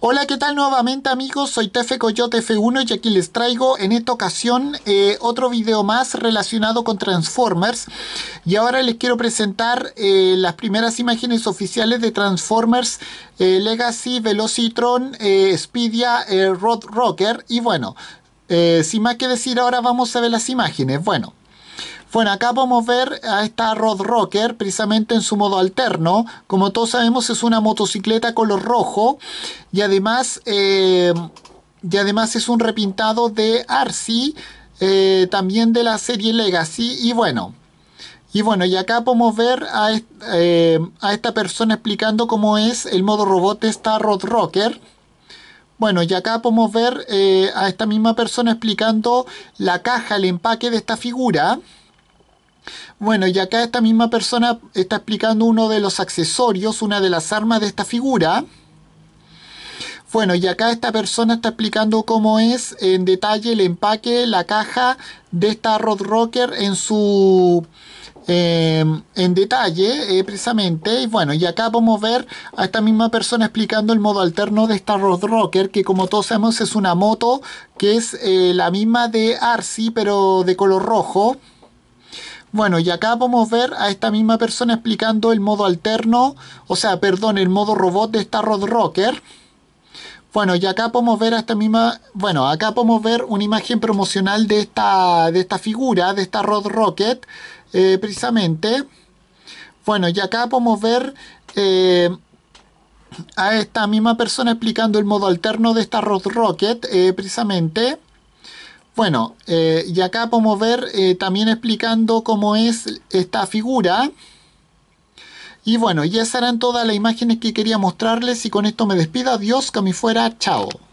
Hola, ¿qué tal nuevamente amigos? Soy Tefe Coyote F1 y aquí les traigo en esta ocasión eh, otro video más relacionado con Transformers. Y ahora les quiero presentar eh, las primeras imágenes oficiales de Transformers eh, Legacy, Velocitron, Speedia, Road Rocker. Y bueno, sin más que decir ahora vamos a ver las imágenes. Bueno. Bueno, acá podemos ver a esta Road Rocker precisamente en su modo alterno. Como todos sabemos es una motocicleta color rojo y además, eh, además es un repintado de Arsi, eh, también de la serie Legacy y bueno. Y bueno, y acá podemos ver a, eh, a esta persona explicando cómo es el modo robot de esta Road Rocker. Bueno, y acá podemos ver a esta misma persona explicando la caja, el empaque de esta figura. Bueno, y acá esta misma persona está explicando uno de los accesorios, una de las armas de esta figura. Bueno, y acá esta persona está explicando cómo es en detalle el empaque, la caja de esta Rod Rocker en su... Em, en detalle eh, precisamente y bueno y acá podemos ver a esta misma persona explicando el modo alterno de esta Road Rocker que como todos sabemos es una moto que es eh, la misma de Arcee pero de color rojo bueno, y acá podemos ver a esta misma persona explicando el modo alterno, o sea, perdón, el modo robot de esta Rod Rocker. Bueno, y acá podemos ver a esta misma, bueno, acá podemos ver una imagen promocional de esta, de esta figura, de esta Rod Rocket, eh, precisamente. Bueno, y acá podemos ver eh, a esta misma persona explicando el modo alterno de esta Rod Rocket, eh, precisamente. Bueno, eh, y acá podemos ver eh, también explicando cómo es esta figura. Y bueno, ya serán todas las imágenes que quería mostrarles y con esto me despido. Adiós, que a fuera. Chao.